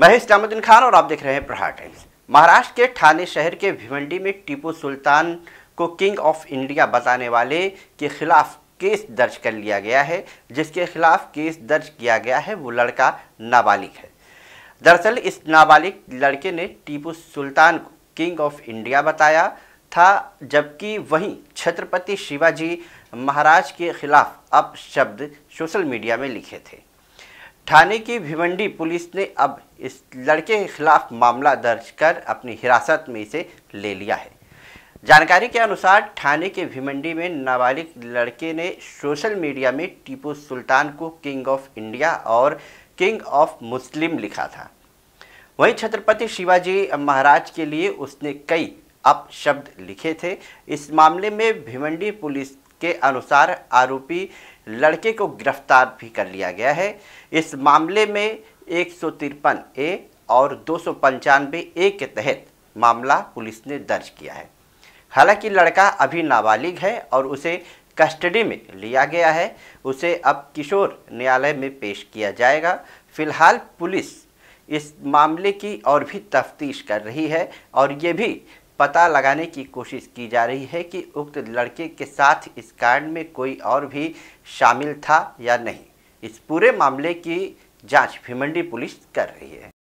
मैं इस्लामुद्दीन खान और आप देख रहे हैं प्रहार टाइम्स महाराष्ट्र के ठाणे शहर के भिवंडी में टीपू सुल्तान को किंग ऑफ इंडिया बताने वाले के खिलाफ केस दर्ज कर लिया गया है जिसके खिलाफ केस दर्ज किया गया है वो लड़का नाबालिग है दरअसल इस नाबालिग लड़के ने टीपू सुल्तान को किंग ऑफ इंडिया बताया था जबकि वहीं छत्रपति शिवाजी महाराज के खिलाफ अब शब्द सोशल मीडिया में लिखे थे थाने की भिवंडी पुलिस ने अब इस लड़के के खिलाफ मामला दर्ज कर अपनी हिरासत में इसे ले लिया है जानकारी के अनुसार थाने के भिमंडी में नाबालिग लड़के ने सोशल मीडिया में टीपू सुल्तान को किंग ऑफ इंडिया और किंग ऑफ मुस्लिम लिखा था वहीं छत्रपति शिवाजी महाराज के लिए उसने कई अपशब्द लिखे थे इस मामले में भिवंडी पुलिस के अनुसार आरोपी लड़के को गिरफ्तार भी कर लिया गया है इस मामले में एक ए और दो ए के तहत मामला पुलिस ने दर्ज किया है हालांकि लड़का अभी नाबालिग है और उसे कस्टडी में लिया गया है उसे अब किशोर न्यायालय में पेश किया जाएगा फिलहाल पुलिस इस मामले की और भी तफ्तीश कर रही है और ये भी पता लगाने की कोशिश की जा रही है कि उक्त लड़के के साथ इस कांड में कोई और भी शामिल था या नहीं इस पूरे मामले की जांच भिमंडी पुलिस कर रही है